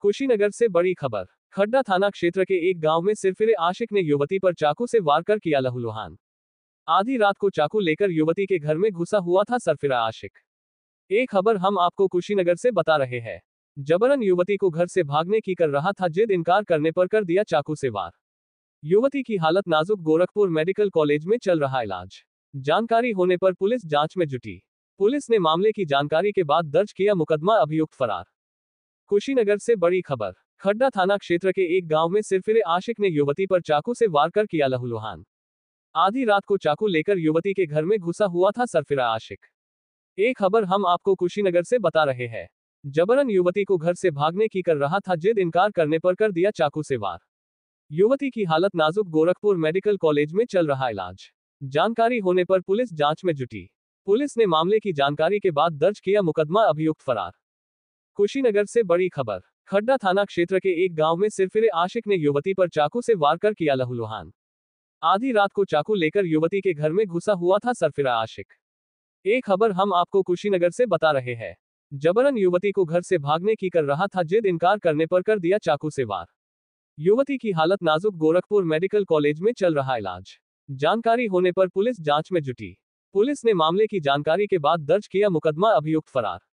कुशीनगर से बड़ी खबर खड्डा थाना क्षेत्र के एक गांव में सिरफिरे आशिक ने युवती पर चाकू से वार कर किया लहूलुहान आधी रात को चाकू लेकर युवती के घर में घुसा हुआ था सरफिरा आशिक एक खबर हम आपको कुशीनगर से बता रहे हैं जबरन युवती को घर से भागने की कर रहा था जिद इनकार करने पर कर दिया चाकू से वार युवती की हालत नाजुक गोरखपुर मेडिकल कॉलेज में चल रहा इलाज जानकारी होने पर पुलिस जांच में जुटी पुलिस ने मामले की जानकारी के बाद दर्ज किया मुकदमा अभियुक्त फरार कुशीनगर से बड़ी खबर खड्डा थाना क्षेत्र के एक गांव में सिरफिरे आशिक ने युवती पर चाकू से वार कर किया लहूलुहान आधी रात को चाकू लेकर युवती के घर में घुसा हुआ था सरफिरा आशिक एक खबर हम आपको कुशीनगर से बता रहे हैं जबरन युवती को घर से भागने की कर रहा था जिद इनकार करने पर कर दिया चाकू से वार युवती की हालत नाजुक गोरखपुर मेडिकल कॉलेज में चल रहा इलाज जानकारी होने पर पुलिस जांच में जुटी पुलिस ने मामले की जानकारी के बाद दर्ज किया मुकदमा अभियुक्त फरार कुशीनगर से बड़ी खबर खड्डा थाना क्षेत्र के एक गांव में सिरफिरे आशिक ने युवती पर चाकू से वार कर किया लहूलुहान आधी रात को चाकू लेकर युवती के घर में घुसा हुआ था सरफिरा आशिक एक खबर हम आपको कुशीनगर से बता रहे हैं जबरन युवती को घर से भागने की कर रहा था जिद इनकार करने पर कर दिया चाकू से वार युवती की हालत नाजुक गोरखपुर मेडिकल कॉलेज में चल रहा इलाज जानकारी होने पर पुलिस जांच में जुटी पुलिस ने मामले की जानकारी के बाद दर्ज किया मुकदमा अभियुक्त फरार